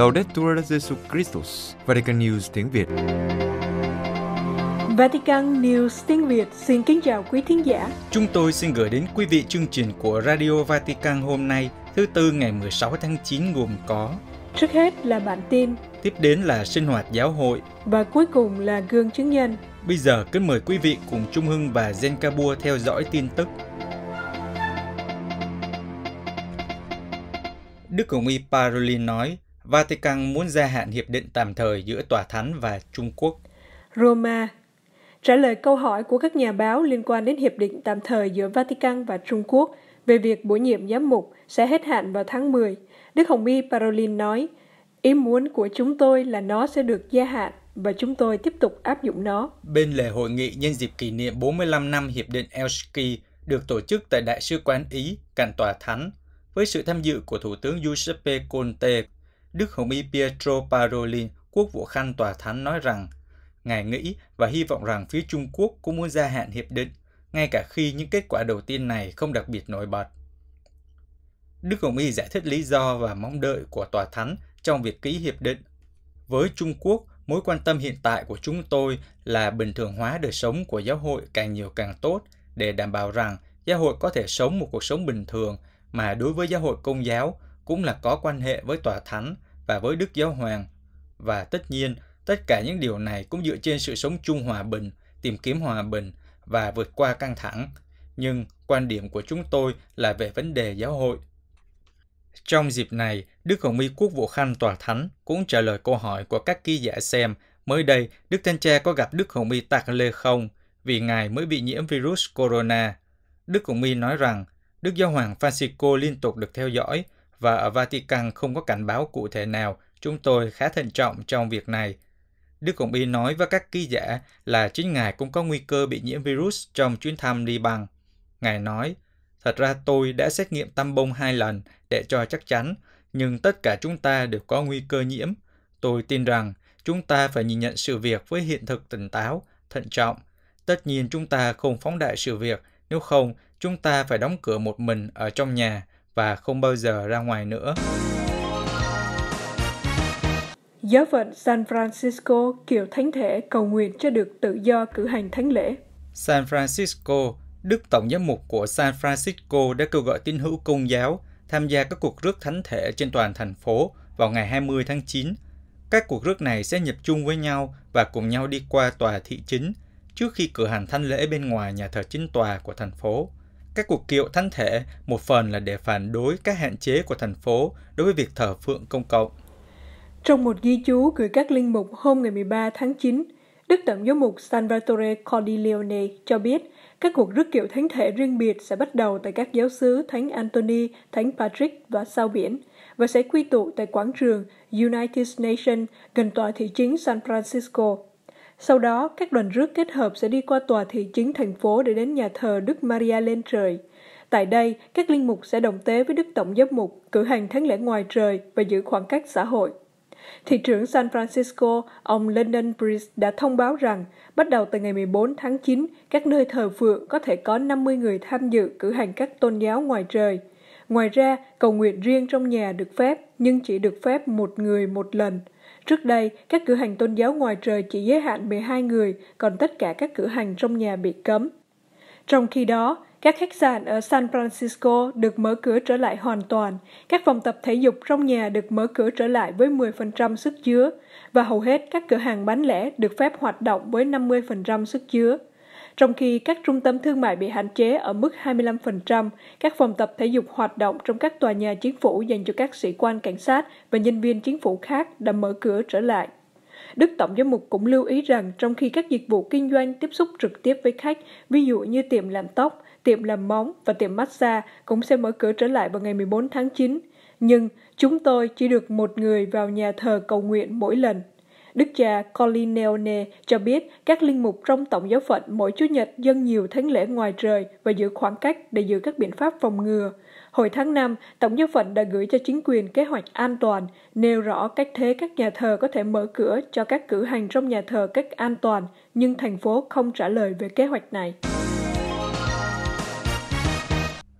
Laudetur Jesu Christus, Vatican News tiếng Việt. Vatican News tiếng Việt xin kính chào quý thính giả. Chúng tôi xin gửi đến quý vị chương trình của Radio Vatican hôm nay, thứ tư ngày 16 tháng 9 gồm có Trước hết là bản tin, tiếp đến là sinh hoạt giáo hội và cuối cùng là gương chứng nhân. Bây giờ kính mời quý vị cùng Trung Hưng và Zenkabua theo dõi tin tức. Đức Hồng Y Parolin nói, Vatican muốn gia hạn hiệp định tạm thời giữa tòa thánh và Trung Quốc. Roma Trả lời câu hỏi của các nhà báo liên quan đến hiệp định tạm thời giữa Vatican và Trung Quốc về việc bổ nhiệm giám mục sẽ hết hạn vào tháng 10, Đức Hồng Y Parolin nói, ý muốn của chúng tôi là nó sẽ được gia hạn và chúng tôi tiếp tục áp dụng nó. Bên lề hội nghị nhân dịp kỷ niệm 45 năm Hiệp định Helsinki được tổ chức tại Đại sứ quán Ý, cạnh Tòa Thánh, với sự tham dự của Thủ tướng Giuseppe Conte Đức Hồng Y Pietro Parolin, quốc vụ khanh tòa thánh nói rằng, Ngài nghĩ và hy vọng rằng phía Trung Quốc cũng muốn gia hạn hiệp định, ngay cả khi những kết quả đầu tiên này không đặc biệt nổi bật. Đức Hồng Y giải thích lý do và mong đợi của tòa thánh trong việc ký hiệp định. Với Trung Quốc, mối quan tâm hiện tại của chúng tôi là bình thường hóa đời sống của giáo hội càng nhiều càng tốt để đảm bảo rằng giáo hội có thể sống một cuộc sống bình thường mà đối với giáo hội công giáo, cũng là có quan hệ với tòa thánh và với Đức Giáo Hoàng. Và tất nhiên, tất cả những điều này cũng dựa trên sự sống chung hòa bình, tìm kiếm hòa bình và vượt qua căng thẳng. Nhưng quan điểm của chúng tôi là về vấn đề giáo hội. Trong dịp này, Đức Hồng Y Quốc vụ Khanh Tòa Thánh cũng trả lời câu hỏi của các ký giả xem mới đây Đức Thanh Cha có gặp Đức Hồng Y Tạc Lê không vì Ngài mới bị nhiễm virus corona. Đức Hồng Y nói rằng Đức Giáo Hoàng Francisco liên tục được theo dõi và ở Vatican không có cảnh báo cụ thể nào, chúng tôi khá thận trọng trong việc này. Đức Cộng Y nói với các ký giả là chính Ngài cũng có nguy cơ bị nhiễm virus trong chuyến thăm đi bằng. Ngài nói, thật ra tôi đã xét nghiệm tăm bông hai lần để cho chắc chắn, nhưng tất cả chúng ta đều có nguy cơ nhiễm. Tôi tin rằng chúng ta phải nhìn nhận sự việc với hiện thực tỉnh táo, thận trọng. Tất nhiên chúng ta không phóng đại sự việc, nếu không chúng ta phải đóng cửa một mình ở trong nhà và không bao giờ ra ngoài nữa. Giáo phận San Francisco kiểu thánh thể cầu nguyện cho được tự do cử hành thánh lễ. San Francisco, Đức Tổng giám mục của San Francisco đã kêu gọi tín hữu công giáo tham gia các cuộc rước thánh thể trên toàn thành phố vào ngày 20 tháng 9. Các cuộc rước này sẽ nhập chung với nhau và cùng nhau đi qua tòa thị chính trước khi cử hành thánh lễ bên ngoài nhà thờ chính tòa của thành phố. Các cuộc kiệu thánh thể một phần là để phản đối các hạn chế của thành phố đối với việc thờ phượng công cộng. Trong một ghi chú gửi các linh mục hôm ngày 13 tháng 9, Đức Tổng giám mục Salvatore Cordileone cho biết các cuộc rước kiệu thánh thể riêng biệt sẽ bắt đầu tại các giáo xứ Thánh Anthony, Thánh Patrick và sao biển và sẽ quy tụ tại quảng trường United Nations gần tòa thị chính San Francisco sau đó, các đoàn rước kết hợp sẽ đi qua tòa thị chính thành phố để đến nhà thờ Đức Maria lên trời. Tại đây, các linh mục sẽ đồng tế với Đức Tổng giám mục, cử hành thánh lễ ngoài trời và giữ khoảng cách xã hội. Thị trưởng San Francisco, ông London Breeze đã thông báo rằng bắt đầu từ ngày 14 tháng 9, các nơi thờ phượng có thể có 50 người tham dự cử hành các tôn giáo ngoài trời. Ngoài ra, cầu nguyện riêng trong nhà được phép, nhưng chỉ được phép một người một lần – Trước đây, các cửa hàng tôn giáo ngoài trời chỉ giới hạn 12 người, còn tất cả các cửa hàng trong nhà bị cấm. Trong khi đó, các khách sạn ở San Francisco được mở cửa trở lại hoàn toàn, các phòng tập thể dục trong nhà được mở cửa trở lại với 10% sức chứa, và hầu hết các cửa hàng bán lẻ được phép hoạt động với 50% sức chứa. Trong khi các trung tâm thương mại bị hạn chế ở mức 25%, các phòng tập thể dục hoạt động trong các tòa nhà chính phủ dành cho các sĩ quan cảnh sát và nhân viên chính phủ khác đã mở cửa trở lại. Đức Tổng giám mục cũng lưu ý rằng trong khi các dịch vụ kinh doanh tiếp xúc trực tiếp với khách, ví dụ như tiệm làm tóc, tiệm làm móng và tiệm massage cũng sẽ mở cửa trở lại vào ngày 14 tháng 9. Nhưng chúng tôi chỉ được một người vào nhà thờ cầu nguyện mỗi lần. Đức cha Colin Neone cho biết các linh mục trong Tổng giáo phận mỗi Chủ nhật dân nhiều thánh lễ ngoài trời và giữ khoảng cách để giữ các biện pháp phòng ngừa. Hồi tháng 5, Tổng giáo phận đã gửi cho chính quyền kế hoạch an toàn, nêu rõ cách thế các nhà thờ có thể mở cửa cho các cử hành trong nhà thờ cách an toàn, nhưng thành phố không trả lời về kế hoạch này.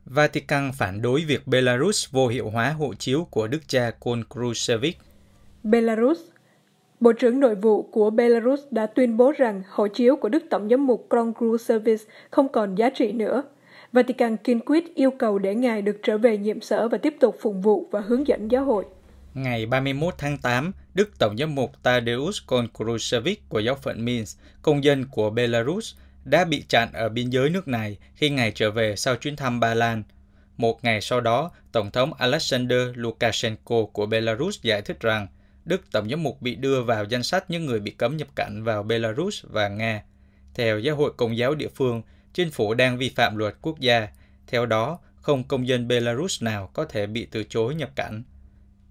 Vatican phản đối việc Belarus vô hiệu hóa hộ chiếu của đức cha Konkrusevich. Belarus Bộ trưởng Nội vụ của Belarus đã tuyên bố rằng hộ chiếu của Đức Tổng giám mục Kronkrusevich không còn giá trị nữa. Vatican kiên quyết yêu cầu để ngài được trở về nhiệm sở và tiếp tục phục vụ và hướng dẫn giáo hội. Ngày 31 tháng 8, Đức Tổng giám mục Tadeusz Konkrusevich của giáo phận Minsk, công dân của Belarus, đã bị chặn ở biên giới nước này khi ngài trở về sau chuyến thăm Ba Lan. Một ngày sau đó, Tổng thống Alexander Lukashenko của Belarus giải thích rằng – Đức Tổng giám mục bị đưa vào danh sách những người bị cấm nhập cảnh vào Belarus và Nga. Theo Giáo hội Công giáo địa phương, chính phủ đang vi phạm luật quốc gia. Theo đó, không công dân Belarus nào có thể bị từ chối nhập cảnh.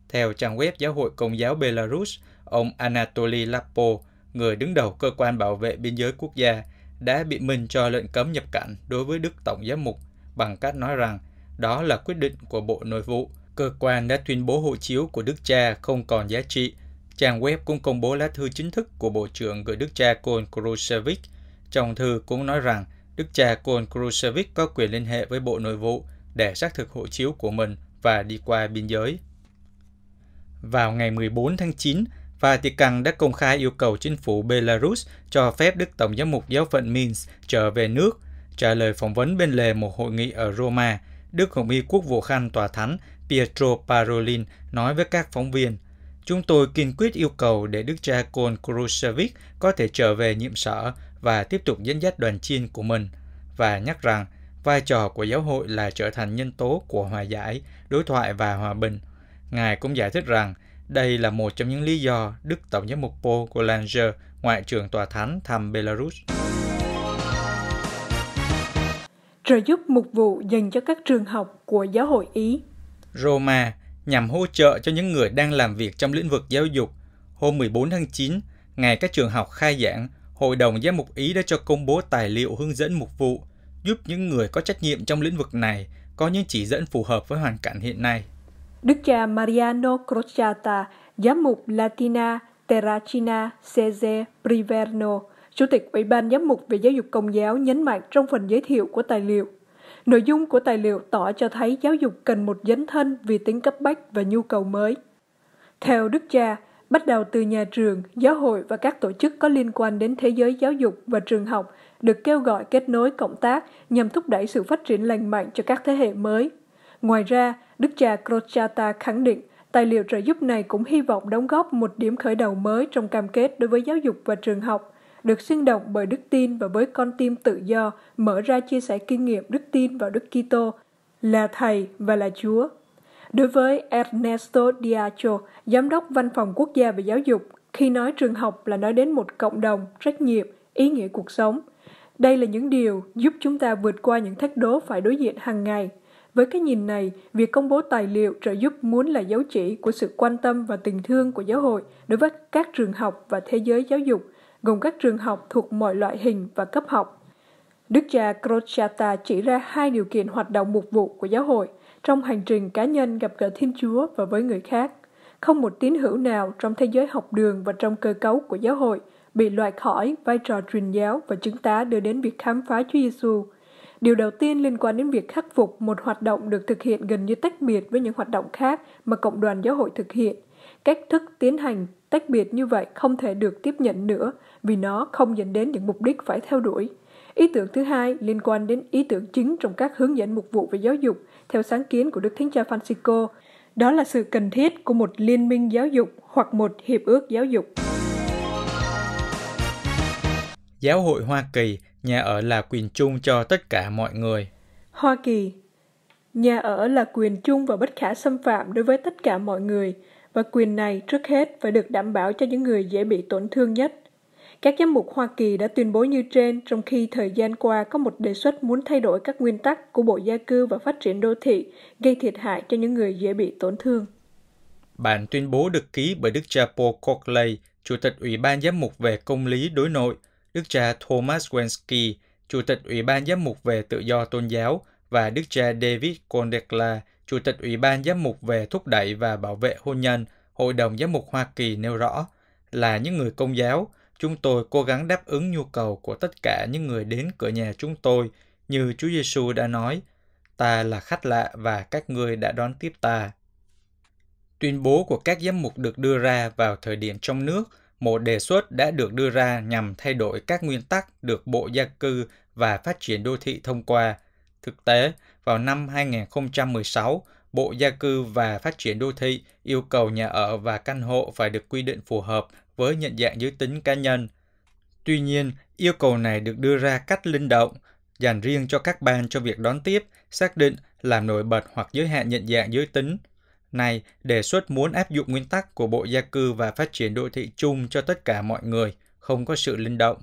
Theo trang web Giáo hội Công giáo Belarus, ông Anatoly Lapo, người đứng đầu cơ quan bảo vệ biên giới quốc gia, đã bị minh cho lệnh cấm nhập cảnh đối với Đức Tổng giám mục bằng cách nói rằng đó là quyết định của Bộ Nội vụ cơ quan đã tuyên bố hộ chiếu của đức cha không còn giá trị. Trang web cũng công bố lá thư chính thức của Bộ trưởng gửi đức cha Kon Krusevich. Trong thư cũng nói rằng đức cha Kon Krusevich có quyền liên hệ với Bộ Nội vụ để xác thực hộ chiếu của mình và đi qua biên giới. Vào ngày 14 tháng 9, Vatican đã công khai yêu cầu chính phủ Belarus cho phép Đức Tổng giám mục giáo phận Minsk trở về nước. Trả lời phỏng vấn bên lề một hội nghị ở Roma, Đức Hồng Y Quốc Vụ Khanh Tòa Thánh Pietro Parolin nói với các phóng viên. Chúng tôi kiên quyết yêu cầu để Đức cha Kon Khrushchev có thể trở về nhiệm sở và tiếp tục dẫn dắt đoàn chiên của mình, và nhắc rằng vai trò của giáo hội là trở thành nhân tố của hòa giải, đối thoại và hòa bình. Ngài cũng giải thích rằng đây là một trong những lý do Đức Tổng giám mục Paul Golanger, Ngoại trưởng Tòa Thánh thăm Belarus. Trợ giúp mục vụ dành cho các trường học của giáo hội Ý Roma nhằm hỗ trợ cho những người đang làm việc trong lĩnh vực giáo dục. Hôm 14 tháng 9, ngày các trường học khai giảng, Hội đồng Giám mục Ý đã cho công bố tài liệu hướng dẫn mục vụ, giúp những người có trách nhiệm trong lĩnh vực này có những chỉ dẫn phù hợp với hoàn cảnh hiện nay. Đức cha Mariano Crociata, giám mục Latina Terracina Cese Priverno, Chủ tịch Ủy ban Giám mục về Giáo dục Công giáo nhấn mạnh trong phần giới thiệu của tài liệu Nội dung của tài liệu tỏ cho thấy giáo dục cần một dấn thân vì tính cấp bách và nhu cầu mới. Theo Đức Cha, bắt đầu từ nhà trường, giáo hội và các tổ chức có liên quan đến thế giới giáo dục và trường học được kêu gọi kết nối cộng tác nhằm thúc đẩy sự phát triển lành mạnh cho các thế hệ mới. Ngoài ra, Đức cha Crociata khẳng định tài liệu trợ giúp này cũng hy vọng đóng góp một điểm khởi đầu mới trong cam kết đối với giáo dục và trường học, được sinh động bởi đức tin và với con tim tự do mở ra chia sẻ kinh nghiệm đức tin vào Đức Kitô là Thầy và là Chúa. Đối với Ernesto Diacho, Giám đốc Văn phòng Quốc gia về Giáo dục, khi nói trường học là nói đến một cộng đồng, trách nhiệm, ý nghĩa cuộc sống. Đây là những điều giúp chúng ta vượt qua những thách đố phải đối diện hàng ngày. Với cái nhìn này, việc công bố tài liệu trợ giúp muốn là dấu chỉ của sự quan tâm và tình thương của giáo hội đối với các trường học và thế giới giáo dục – gồm các trường học thuộc mọi loại hình và cấp học. Đức cha Crociata chỉ ra hai điều kiện hoạt động mục vụ của giáo hội trong hành trình cá nhân gặp gỡ Thiên Chúa và với người khác. Không một tín hữu nào trong thế giới học đường và trong cơ cấu của giáo hội bị loại khỏi vai trò truyền giáo và chứng tá đưa đến việc khám phá Chúa Giêsu. Điều đầu tiên liên quan đến việc khắc phục một hoạt động được thực hiện gần như tách biệt với những hoạt động khác mà cộng đoàn giáo hội thực hiện. Cách thức tiến hành tách biệt như vậy không thể được tiếp nhận nữa vì nó không dẫn đến những mục đích phải theo đuổi. Ý tưởng thứ hai liên quan đến ý tưởng chính trong các hướng dẫn mục vụ về giáo dục theo sáng kiến của Đức Thánh Cha Francisco, đó là sự cần thiết của một liên minh giáo dục hoặc một hiệp ước giáo dục. Giáo hội Hoa Kỳ, nhà ở là quyền chung cho tất cả mọi người. Hoa Kỳ Nhà ở là quyền chung và bất khả xâm phạm đối với tất cả mọi người, và quyền này trước hết phải được đảm bảo cho những người dễ bị tổn thương nhất. Các giám mục Hoa Kỳ đã tuyên bố như trên trong khi thời gian qua có một đề xuất muốn thay đổi các nguyên tắc của Bộ Gia cư và Phát triển Đô thị gây thiệt hại cho những người dễ bị tổn thương. Bản tuyên bố được ký bởi Đức cha Paul Coakley, Chủ tịch Ủy ban Giám mục về Công lý Đối nội, Đức cha Thomas Wensky, Chủ tịch Ủy ban Giám mục về Tự do Tôn giáo và Đức cha David Condecla, Chủ tịch Ủy ban Giám mục về thúc đẩy và bảo vệ hôn nhân, Hội đồng Giám mục Hoa Kỳ nêu rõ, là những người công giáo, chúng tôi cố gắng đáp ứng nhu cầu của tất cả những người đến cửa nhà chúng tôi, như Chúa Giêsu đã nói, ta là khách lạ và các ngươi đã đón tiếp ta. Tuyên bố của các giám mục được đưa ra vào thời điểm trong nước, một đề xuất đã được đưa ra nhằm thay đổi các nguyên tắc được Bộ Gia cư và Phát triển Đô thị thông qua – Thực tế, vào năm 2016, Bộ Gia cư và Phát triển Đô thị yêu cầu nhà ở và căn hộ phải được quy định phù hợp với nhận dạng giới tính cá nhân. Tuy nhiên, yêu cầu này được đưa ra cách linh động, dành riêng cho các ban cho việc đón tiếp, xác định, làm nổi bật hoặc giới hạn nhận dạng giới tính. Này, đề xuất muốn áp dụng nguyên tắc của Bộ Gia cư và Phát triển Đô thị chung cho tất cả mọi người, không có sự linh động.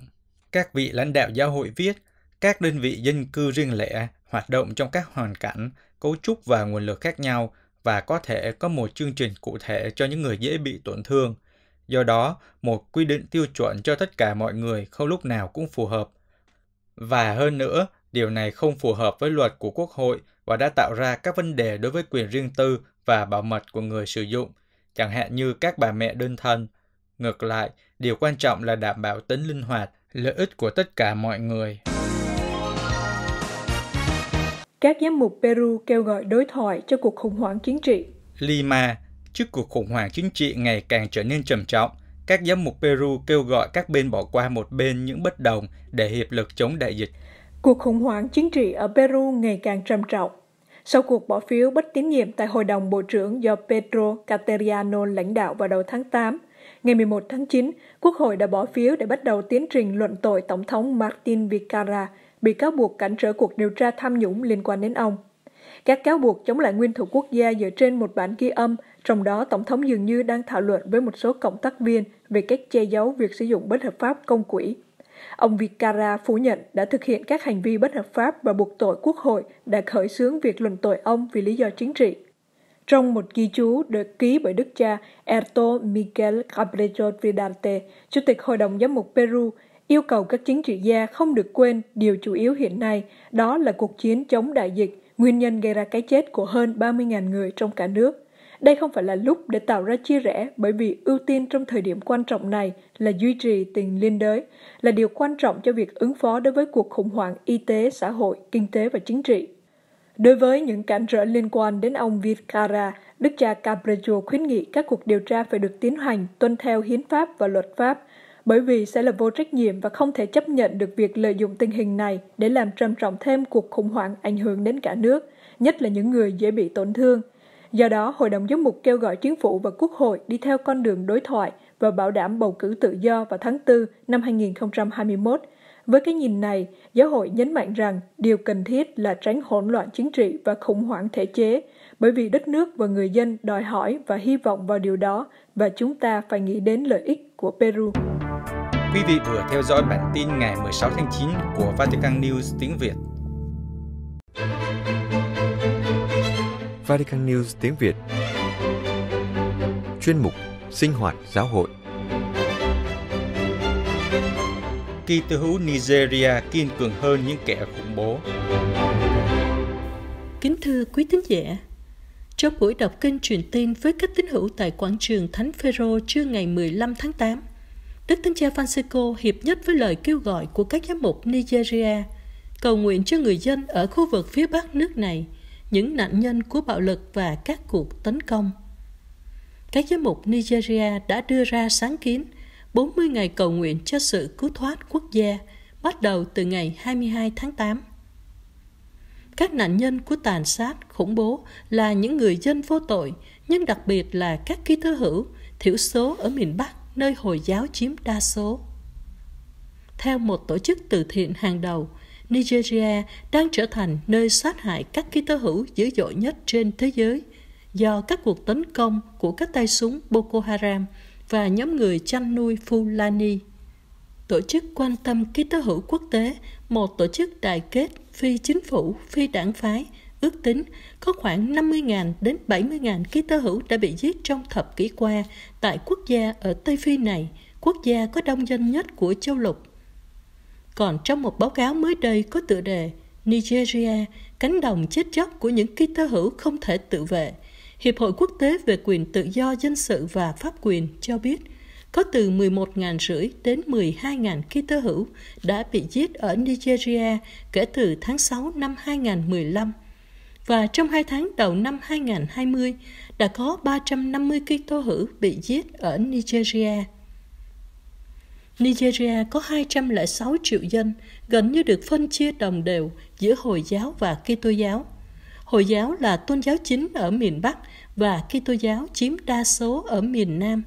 Các vị lãnh đạo giáo hội viết, các đơn vị dân cư riêng lẻ hoạt động trong các hoàn cảnh, cấu trúc và nguồn lực khác nhau và có thể có một chương trình cụ thể cho những người dễ bị tổn thương. Do đó, một quy định tiêu chuẩn cho tất cả mọi người không lúc nào cũng phù hợp. Và hơn nữa, điều này không phù hợp với luật của Quốc hội và đã tạo ra các vấn đề đối với quyền riêng tư và bảo mật của người sử dụng, chẳng hạn như các bà mẹ đơn thân. Ngược lại, điều quan trọng là đảm bảo tính linh hoạt, lợi ích của tất cả mọi người các giám mục Peru kêu gọi đối thoại cho cuộc khủng hoảng chính trị. Lima, trước cuộc khủng hoảng chính trị ngày càng trở nên trầm trọng, các giám mục Peru kêu gọi các bên bỏ qua một bên những bất đồng để hiệp lực chống đại dịch. Cuộc khủng hoảng chính trị ở Peru ngày càng trầm trọng. Sau cuộc bỏ phiếu bất tín nhiệm tại Hội đồng Bộ trưởng do Pedro Cateriano lãnh đạo vào đầu tháng 8, ngày 11 tháng 9, Quốc hội đã bỏ phiếu để bắt đầu tiến trình luận tội Tổng thống Martin Vizcarra bị cáo buộc cản trở cuộc điều tra tham nhũng liên quan đến ông. Các cáo buộc chống lại nguyên thủ quốc gia dựa trên một bản ghi âm, trong đó Tổng thống dường như đang thảo luận với một số cộng tác viên về cách che giấu việc sử dụng bất hợp pháp công quỹ. Ông Vicara phủ nhận đã thực hiện các hành vi bất hợp pháp và buộc tội quốc hội đã khởi xướng việc luận tội ông vì lý do chính trị. Trong một ghi chú được ký bởi đức cha Erto Miguel Cabrejo Vidarte, Chủ tịch Hội đồng Giám mục Peru, yêu cầu các chính trị gia không được quên điều chủ yếu hiện nay, đó là cuộc chiến chống đại dịch, nguyên nhân gây ra cái chết của hơn 30.000 người trong cả nước. Đây không phải là lúc để tạo ra chia rẽ bởi vì ưu tiên trong thời điểm quan trọng này là duy trì tình liên đới, là điều quan trọng cho việc ứng phó đối với cuộc khủng hoảng y tế, xã hội, kinh tế và chính trị. Đối với những cản trở liên quan đến ông Vizcarra, Đức cha Cabrejo khuyến nghị các cuộc điều tra phải được tiến hành tuân theo hiến pháp và luật pháp bởi vì sẽ là vô trách nhiệm và không thể chấp nhận được việc lợi dụng tình hình này để làm trầm trọng thêm cuộc khủng hoảng ảnh hưởng đến cả nước, nhất là những người dễ bị tổn thương. Do đó, Hội đồng Giám mục kêu gọi chính phủ và Quốc hội đi theo con đường đối thoại và bảo đảm bầu cử tự do vào tháng 4 năm 2021. Với cái nhìn này, giáo hội nhấn mạnh rằng điều cần thiết là tránh hỗn loạn chính trị và khủng hoảng thể chế, bởi vì đất nước và người dân đòi hỏi và hy vọng vào điều đó và chúng ta phải nghĩ đến lợi ích của Peru. Quý vị vừa theo dõi bản tin ngày 16 tháng 9 của Vatican News tiếng Việt. Vatican News tiếng Việt Chuyên mục Sinh hoạt giáo hội Kỳ tư hữu Nigeria kiên cường hơn những kẻ khủng bố Kính thưa quý tín giả, trong buổi đọc kinh truyền tin với các tín hữu tại quảng trường Thánh Phaero trưa ngày 15 tháng 8, Đức Thánh Cha Francisco hiệp nhất với lời kêu gọi của các giám mục Nigeria cầu nguyện cho người dân ở khu vực phía bắc nước này, những nạn nhân của bạo lực và các cuộc tấn công. Các giám mục Nigeria đã đưa ra sáng kiến 40 ngày cầu nguyện cho sự cứu thoát quốc gia bắt đầu từ ngày 22 tháng 8. Các nạn nhân của tàn sát, khủng bố là những người dân vô tội, nhưng đặc biệt là các ký tơ hữu, thiểu số ở miền Bắc nơi Hồi giáo chiếm đa số. Theo một tổ chức từ thiện hàng đầu, Nigeria đang trở thành nơi sát hại các ký tơ hữu dữ dội nhất trên thế giới do các cuộc tấn công của các tay súng Boko Haram và nhóm người chăn nuôi Fulani. Tổ chức quan tâm ký tơ hữu quốc tế, một tổ chức đại kết phi chính phủ, phi đảng phái, Ước tính có khoảng 50.000 đến 70.000 ký tơ hữu đã bị giết trong thập kỷ qua tại quốc gia ở Tây Phi này, quốc gia có đông dân nhất của châu lục. Còn trong một báo cáo mới đây có tựa đề Nigeria, cánh đồng chết chóc của những ký tơ hữu không thể tự vệ, Hiệp hội quốc tế về quyền tự do dân sự và pháp quyền cho biết có từ 11.000 rưỡi đến 12.000 ký tơ hữu đã bị giết ở Nigeria kể từ tháng 6 năm 2015 và trong hai tháng đầu năm 2020 đã có 350 Kitô hữu bị giết ở Nigeria. Nigeria có 206 triệu dân, gần như được phân chia đồng đều giữa Hồi giáo và Kitô giáo. Hồi giáo là tôn giáo chính ở miền Bắc và Kitô giáo chiếm đa số ở miền Nam.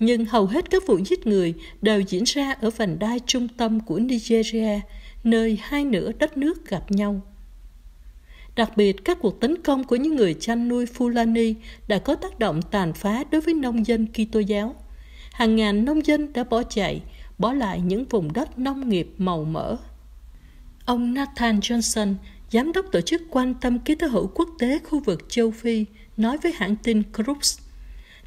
Nhưng hầu hết các vụ giết người đều diễn ra ở vành đai trung tâm của Nigeria, nơi hai nửa đất nước gặp nhau. Đặc biệt, các cuộc tấn công của những người chăn nuôi Fulani đã có tác động tàn phá đối với nông dân Kitô giáo. Hàng ngàn nông dân đã bỏ chạy, bỏ lại những vùng đất nông nghiệp màu mỡ. Ông Nathan Johnson, giám đốc tổ chức quan tâm ký tứ hữu quốc tế khu vực châu Phi, nói với hãng tin Crux,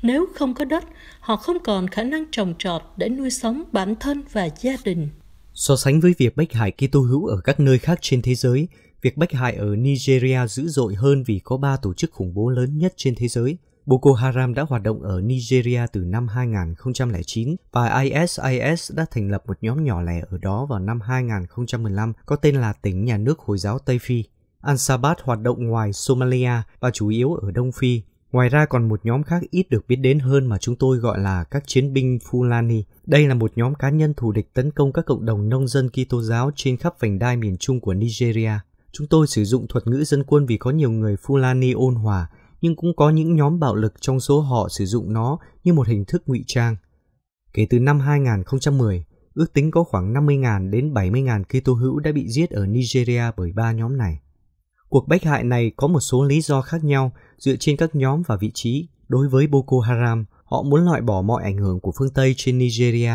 nếu không có đất, họ không còn khả năng trồng trọt để nuôi sống bản thân và gia đình. So sánh với việc bách hại Kitô hữu ở các nơi khác trên thế giới, việc bách hại ở Nigeria dữ dội hơn vì có ba tổ chức khủng bố lớn nhất trên thế giới. Boko Haram đã hoạt động ở Nigeria từ năm 2009 và ISIS đã thành lập một nhóm nhỏ lẻ ở đó vào năm 2015 có tên là tỉnh nhà nước Hồi giáo Tây Phi. Al-Shabaab hoạt động ngoài Somalia và chủ yếu ở Đông Phi. Ngoài ra còn một nhóm khác ít được biết đến hơn mà chúng tôi gọi là các chiến binh Fulani. Đây là một nhóm cá nhân thù địch tấn công các cộng đồng nông dân Kitô giáo trên khắp vành đai miền trung của Nigeria. Chúng tôi sử dụng thuật ngữ dân quân vì có nhiều người Fulani ôn hòa, nhưng cũng có những nhóm bạo lực trong số họ sử dụng nó như một hình thức ngụy trang. Kể từ năm 2010, ước tính có khoảng 50.000 đến 70.000 Kitô hữu đã bị giết ở Nigeria bởi ba nhóm này. Cuộc bách hại này có một số lý do khác nhau dựa trên các nhóm và vị trí. Đối với Boko Haram, họ muốn loại bỏ mọi ảnh hưởng của phương Tây trên Nigeria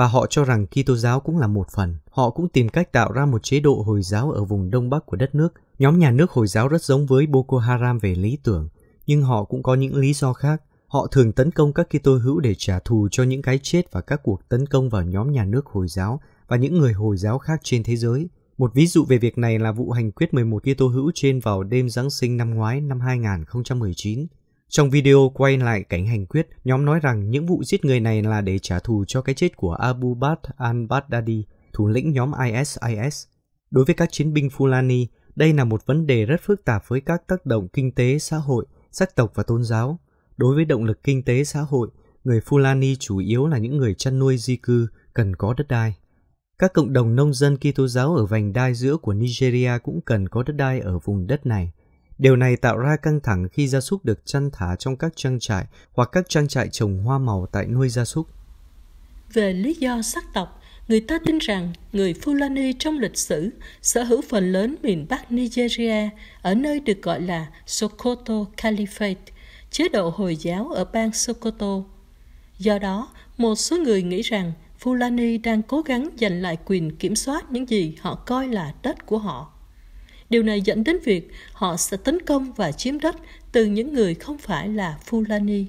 và họ cho rằng Kitô giáo cũng là một phần. Họ cũng tìm cách tạo ra một chế độ Hồi giáo ở vùng đông bắc của đất nước. Nhóm nhà nước Hồi giáo rất giống với Boko Haram về lý tưởng, nhưng họ cũng có những lý do khác. Họ thường tấn công các Kitô hữu để trả thù cho những cái chết và các cuộc tấn công vào nhóm nhà nước Hồi giáo và những người Hồi giáo khác trên thế giới. Một ví dụ về việc này là vụ hành quyết 11 Kitô hữu trên vào đêm Giáng sinh năm ngoái năm 2019. Trong video quay lại cảnh hành quyết, nhóm nói rằng những vụ giết người này là để trả thù cho cái chết của Abu Bakr al-Baghdadi, thủ lĩnh nhóm ISIS. Đối với các chiến binh Fulani, đây là một vấn đề rất phức tạp với các tác động kinh tế, xã hội, sắc tộc và tôn giáo. Đối với động lực kinh tế xã hội, người Fulani chủ yếu là những người chăn nuôi di cư cần có đất đai. Các cộng đồng nông dân Kitô giáo ở vành đai giữa của Nigeria cũng cần có đất đai ở vùng đất này. Điều này tạo ra căng thẳng khi gia súc được chăn thả trong các trang trại hoặc các trang trại trồng hoa màu tại nuôi gia súc. Về lý do sắc tộc, người ta tin rằng người Fulani trong lịch sử sở hữu phần lớn miền Bắc Nigeria ở nơi được gọi là Sokoto Caliphate, chế độ Hồi giáo ở bang Sokoto. Do đó, một số người nghĩ rằng Fulani đang cố gắng giành lại quyền kiểm soát những gì họ coi là đất của họ. Điều này dẫn đến việc họ sẽ tấn công và chiếm đất từ những người không phải là Fulani.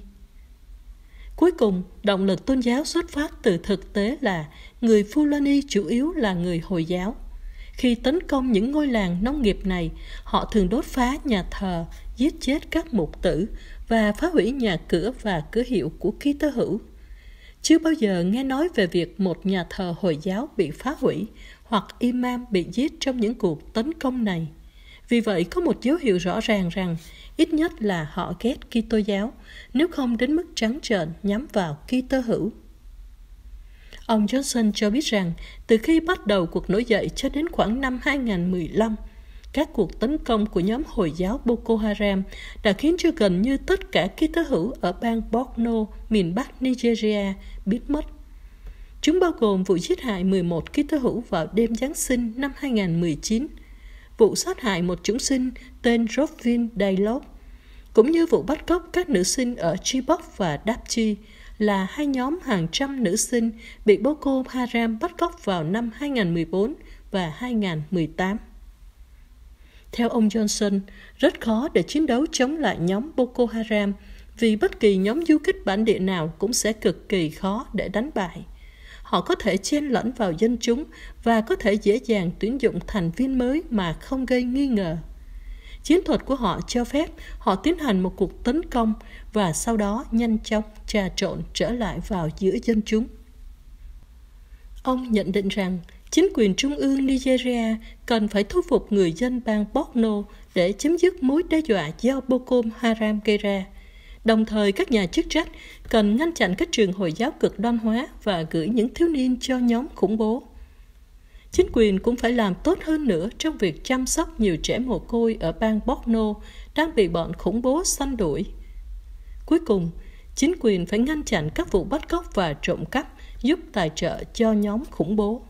Cuối cùng, động lực tôn giáo xuất phát từ thực tế là người Fulani chủ yếu là người Hồi giáo. Khi tấn công những ngôi làng nông nghiệp này, họ thường đốt phá nhà thờ, giết chết các mục tử và phá hủy nhà cửa và cửa hiệu của ký tơ hữu. Chưa bao giờ nghe nói về việc một nhà thờ Hồi giáo bị phá hủy hoặc imam bị giết trong những cuộc tấn công này. Vì vậy, có một dấu hiệu rõ ràng rằng ít nhất là họ ghét Kitô giáo, nếu không đến mức trắng trợn nhắm vào Kitô hữu. Ông Johnson cho biết rằng, từ khi bắt đầu cuộc nổi dậy cho đến khoảng năm 2015, các cuộc tấn công của nhóm Hồi giáo Boko Haram đã khiến cho gần như tất cả Kitô hữu ở bang Borno, miền Bắc Nigeria, biến mất Chúng bao gồm vụ giết hại 11 ký tố hữu vào đêm Giáng sinh năm 2019, vụ sát hại một chúng sinh tên Robin Dailop, cũng như vụ bắt cóc các nữ sinh ở Chibok và Dapchi là hai nhóm hàng trăm nữ sinh bị Boko Haram bắt cóc vào năm 2014 và 2018. Theo ông Johnson, rất khó để chiến đấu chống lại nhóm Boko Haram vì bất kỳ nhóm du kích bản địa nào cũng sẽ cực kỳ khó để đánh bại họ có thể chen lẫn vào dân chúng và có thể dễ dàng tuyển dụng thành viên mới mà không gây nghi ngờ. Chiến thuật của họ cho phép họ tiến hành một cuộc tấn công và sau đó nhanh chóng trà trộn trở lại vào giữa dân chúng. Ông nhận định rằng chính quyền trung ương Nigeria cần phải thu phục người dân bang Borno để chấm dứt mối đe dọa do Boko Haram gây ra. Đồng thời, các nhà chức trách cần ngăn chặn các trường Hồi giáo cực đoan hóa và gửi những thiếu niên cho nhóm khủng bố. Chính quyền cũng phải làm tốt hơn nữa trong việc chăm sóc nhiều trẻ mồ côi ở bang Borno đang bị bọn khủng bố săn đuổi. Cuối cùng, chính quyền phải ngăn chặn các vụ bắt cóc và trộm cắp giúp tài trợ cho nhóm khủng bố.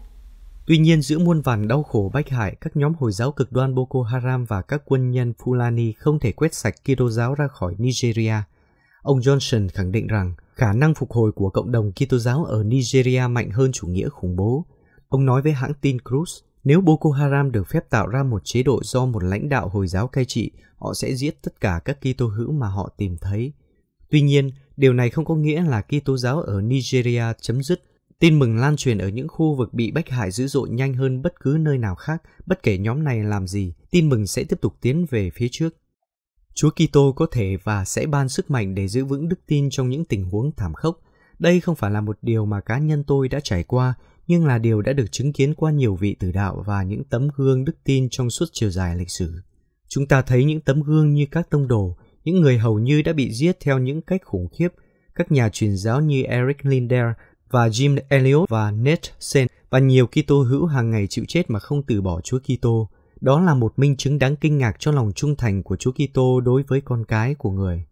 Tuy nhiên, giữa muôn vàn đau khổ bách hại, các nhóm Hồi giáo cực đoan Boko Haram và các quân nhân Fulani không thể quét sạch Kitô giáo ra khỏi Nigeria – Ông Johnson khẳng định rằng khả năng phục hồi của cộng đồng Kitô giáo ở Nigeria mạnh hơn chủ nghĩa khủng bố. Ông nói với hãng tin Cruz, nếu Boko Haram được phép tạo ra một chế độ do một lãnh đạo Hồi giáo cai trị, họ sẽ giết tất cả các Kitô hữu mà họ tìm thấy. Tuy nhiên, điều này không có nghĩa là Kitô giáo ở Nigeria chấm dứt. Tin mừng lan truyền ở những khu vực bị bách hại dữ dội nhanh hơn bất cứ nơi nào khác, bất kể nhóm này làm gì, tin mừng sẽ tiếp tục tiến về phía trước. Chúa Kitô có thể và sẽ ban sức mạnh để giữ vững đức tin trong những tình huống thảm khốc. Đây không phải là một điều mà cá nhân tôi đã trải qua, nhưng là điều đã được chứng kiến qua nhiều vị tử đạo và những tấm gương đức tin trong suốt chiều dài lịch sử. Chúng ta thấy những tấm gương như các tông đồ, những người hầu như đã bị giết theo những cách khủng khiếp, các nhà truyền giáo như Eric Linder và Jim Elliot và Ned Sen và nhiều Kitô hữu hàng ngày chịu chết mà không từ bỏ Chúa Kitô. Đó là một minh chứng đáng kinh ngạc cho lòng trung thành của Chúa Kitô đối với con cái của người.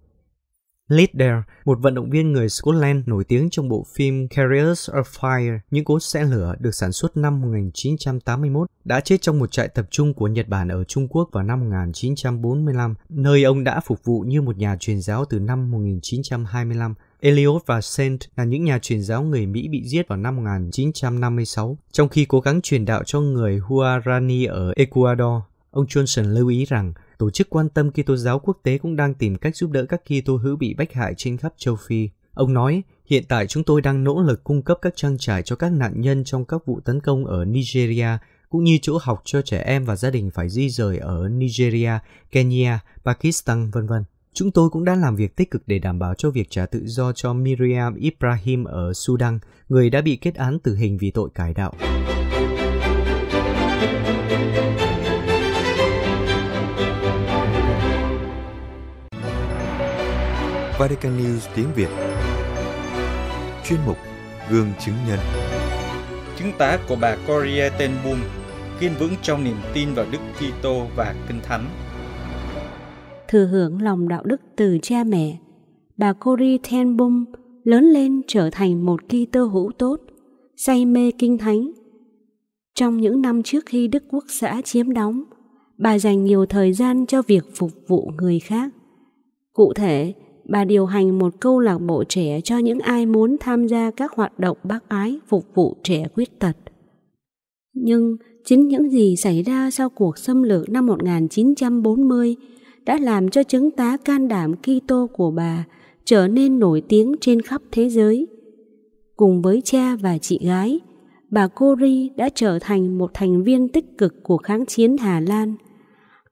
Liddell, một vận động viên người Scotland nổi tiếng trong bộ phim Carriers of Fire, những cốt xe lửa được sản xuất năm 1981, đã chết trong một trại tập trung của Nhật Bản ở Trung Quốc vào năm 1945, nơi ông đã phục vụ như một nhà truyền giáo từ năm 1925 Eliot và Saint là những nhà truyền giáo người Mỹ bị giết vào năm 1956, trong khi cố gắng truyền đạo cho người Huarani ở Ecuador. Ông Johnson lưu ý rằng tổ chức quan tâm Kitô giáo quốc tế cũng đang tìm cách giúp đỡ các Kitô hữu bị bách hại trên khắp châu Phi. Ông nói, hiện tại chúng tôi đang nỗ lực cung cấp các trang trải cho các nạn nhân trong các vụ tấn công ở Nigeria, cũng như chỗ học cho trẻ em và gia đình phải di rời ở Nigeria, Kenya, Pakistan, vân vân. Chúng tôi cũng đã làm việc tích cực để đảm bảo cho việc trả tự do cho Miriam Ibrahim ở Sudan, người đã bị kết án tử hình vì tội cải đạo. Vatican News tiếng Việt Chuyên mục Gương chứng nhân Chứng tá của bà Coria Ten Boom kiên vững trong niềm tin vào Đức Kitô và Kinh Thánh thừa hưởng lòng đạo đức từ cha mẹ. Bà Cori Ten Boom lớn lên trở thành một kỳ tơ hữu tốt, say mê kinh thánh. Trong những năm trước khi Đức Quốc xã chiếm đóng, bà dành nhiều thời gian cho việc phục vụ người khác. Cụ thể, bà điều hành một câu lạc bộ trẻ cho những ai muốn tham gia các hoạt động bác ái phục vụ trẻ khuyết tật. Nhưng chính những gì xảy ra sau cuộc xâm lược năm 1940 đã làm cho chứng tá can đảm Kitô của bà trở nên nổi tiếng trên khắp thế giới. Cùng với cha và chị gái, bà Cori đã trở thành một thành viên tích cực của kháng chiến Hà Lan.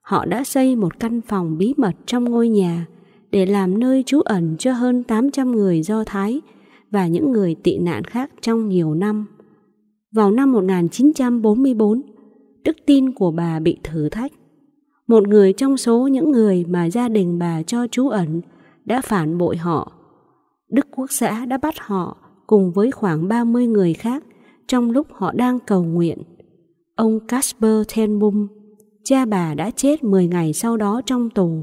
Họ đã xây một căn phòng bí mật trong ngôi nhà để làm nơi trú ẩn cho hơn 800 người Do Thái và những người tị nạn khác trong nhiều năm. Vào năm 1944, đức tin của bà bị thử thách một người trong số những người mà gia đình bà cho trú ẩn đã phản bội họ. Đức Quốc xã đã bắt họ cùng với khoảng 30 người khác trong lúc họ đang cầu nguyện. Ông Casper Tenbum, cha bà đã chết 10 ngày sau đó trong tù,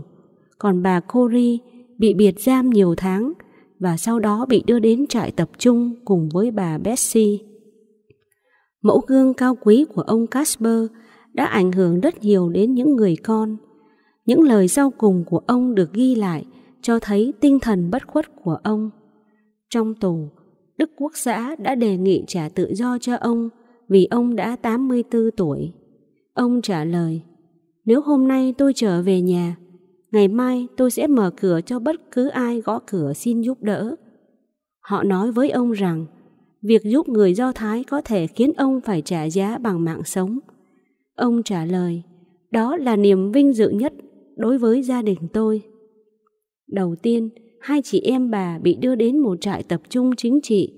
còn bà Cori bị biệt giam nhiều tháng và sau đó bị đưa đến trại tập trung cùng với bà Bessie. Mẫu gương cao quý của ông Casper đã ảnh hưởng rất nhiều đến những người con. Những lời sau cùng của ông được ghi lại cho thấy tinh thần bất khuất của ông. Trong tù, Đức Quốc xã đã đề nghị trả tự do cho ông vì ông đã 84 tuổi. Ông trả lời, nếu hôm nay tôi trở về nhà, ngày mai tôi sẽ mở cửa cho bất cứ ai gõ cửa xin giúp đỡ. Họ nói với ông rằng, việc giúp người Do Thái có thể khiến ông phải trả giá bằng mạng sống – Ông trả lời, đó là niềm vinh dự nhất đối với gia đình tôi. Đầu tiên, hai chị em bà bị đưa đến một trại tập trung chính trị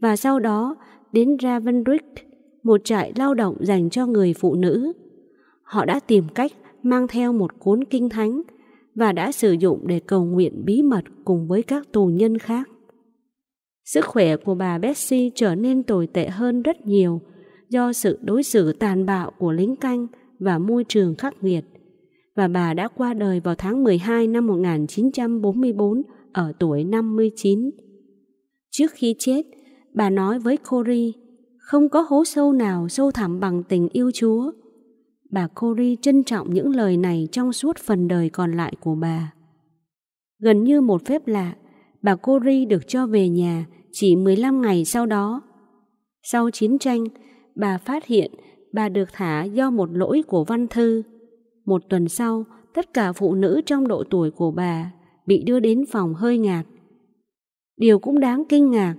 và sau đó đến Ravendrick, một trại lao động dành cho người phụ nữ. Họ đã tìm cách mang theo một cuốn kinh thánh và đã sử dụng để cầu nguyện bí mật cùng với các tù nhân khác. Sức khỏe của bà Betsy trở nên tồi tệ hơn rất nhiều do sự đối xử tàn bạo của lính canh và môi trường khắc nghiệt. Và bà đã qua đời vào tháng 12 năm 1944 ở tuổi 59. Trước khi chết, bà nói với Cory, không có hố sâu nào sâu thẳm bằng tình yêu Chúa. Bà Cory trân trọng những lời này trong suốt phần đời còn lại của bà. Gần như một phép lạ, bà Cory được cho về nhà chỉ 15 ngày sau đó. Sau chiến tranh, bà phát hiện bà được thả do một lỗi của văn thư. Một tuần sau, tất cả phụ nữ trong độ tuổi của bà bị đưa đến phòng hơi ngạt. Điều cũng đáng kinh ngạc,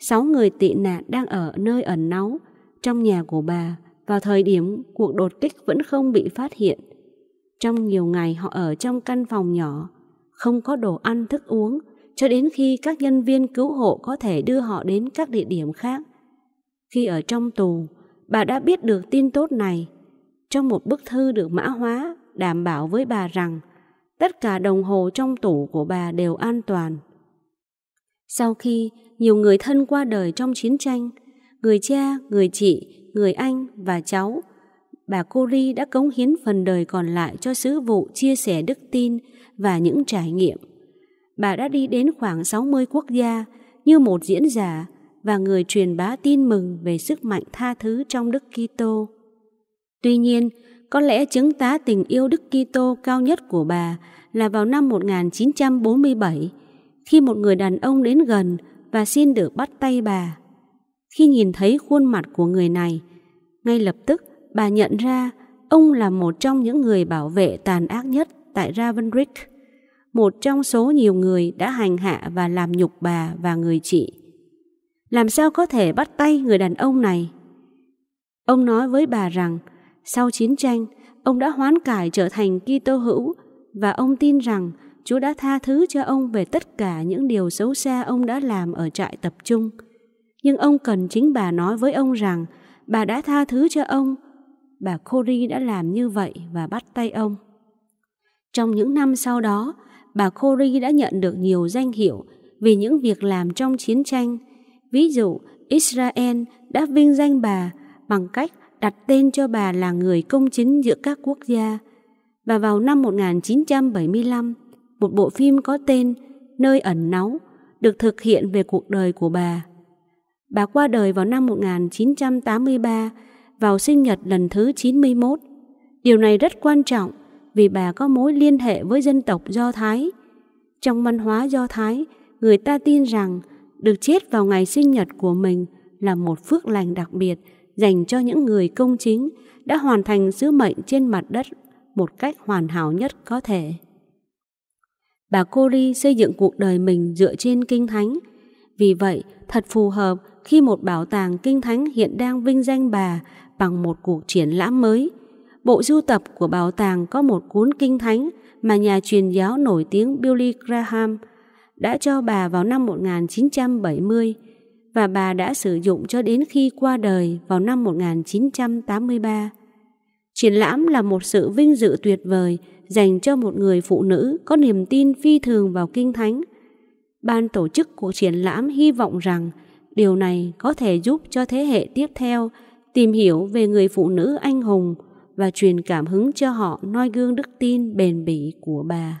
sáu người tị nạn đang ở nơi ẩn náu trong nhà của bà vào thời điểm cuộc đột kích vẫn không bị phát hiện. Trong nhiều ngày họ ở trong căn phòng nhỏ, không có đồ ăn thức uống cho đến khi các nhân viên cứu hộ có thể đưa họ đến các địa điểm khác. Khi ở trong tù, bà đã biết được tin tốt này trong một bức thư được mã hóa đảm bảo với bà rằng tất cả đồng hồ trong tủ của bà đều an toàn. Sau khi nhiều người thân qua đời trong chiến tranh, người cha, người chị, người anh và cháu, bà Cori đã cống hiến phần đời còn lại cho sứ vụ chia sẻ đức tin và những trải nghiệm. Bà đã đi đến khoảng 60 quốc gia như một diễn giả và người truyền bá tin mừng về sức mạnh tha thứ trong Đức Kitô. Tuy nhiên, có lẽ chứng tá tình yêu Đức Kitô cao nhất của bà là vào năm 1947, khi một người đàn ông đến gần và xin được bắt tay bà. Khi nhìn thấy khuôn mặt của người này, ngay lập tức bà nhận ra ông là một trong những người bảo vệ tàn ác nhất tại Ravenbrick, một trong số nhiều người đã hành hạ và làm nhục bà và người chị làm sao có thể bắt tay người đàn ông này. Ông nói với bà rằng, sau chiến tranh, ông đã hoán cải trở thành Kitô hữu và ông tin rằng Chúa đã tha thứ cho ông về tất cả những điều xấu xa ông đã làm ở trại tập trung. Nhưng ông cần chính bà nói với ông rằng bà đã tha thứ cho ông. Bà Cory đã làm như vậy và bắt tay ông. Trong những năm sau đó, bà Cory đã nhận được nhiều danh hiệu vì những việc làm trong chiến tranh Ví dụ, Israel đã vinh danh bà bằng cách đặt tên cho bà là người công chính giữa các quốc gia. Và vào năm 1975, một bộ phim có tên Nơi ẩn náu được thực hiện về cuộc đời của bà. Bà qua đời vào năm 1983 vào sinh nhật lần thứ 91. Điều này rất quan trọng vì bà có mối liên hệ với dân tộc Do Thái. Trong văn hóa Do Thái, người ta tin rằng được chết vào ngày sinh nhật của mình là một phước lành đặc biệt dành cho những người công chính đã hoàn thành sứ mệnh trên mặt đất một cách hoàn hảo nhất có thể. Bà Cori xây dựng cuộc đời mình dựa trên Kinh Thánh. Vì vậy, thật phù hợp khi một bảo tàng Kinh Thánh hiện đang vinh danh bà bằng một cuộc triển lãm mới. Bộ sưu tập của bảo tàng có một cuốn Kinh Thánh mà nhà truyền giáo nổi tiếng Billy Graham – đã cho bà vào năm 1970 và bà đã sử dụng cho đến khi qua đời vào năm 1983. Triển lãm là một sự vinh dự tuyệt vời dành cho một người phụ nữ có niềm tin phi thường vào Kinh Thánh. Ban tổ chức của triển lãm hy vọng rằng điều này có thể giúp cho thế hệ tiếp theo tìm hiểu về người phụ nữ anh hùng và truyền cảm hứng cho họ noi gương đức tin bền bỉ của bà.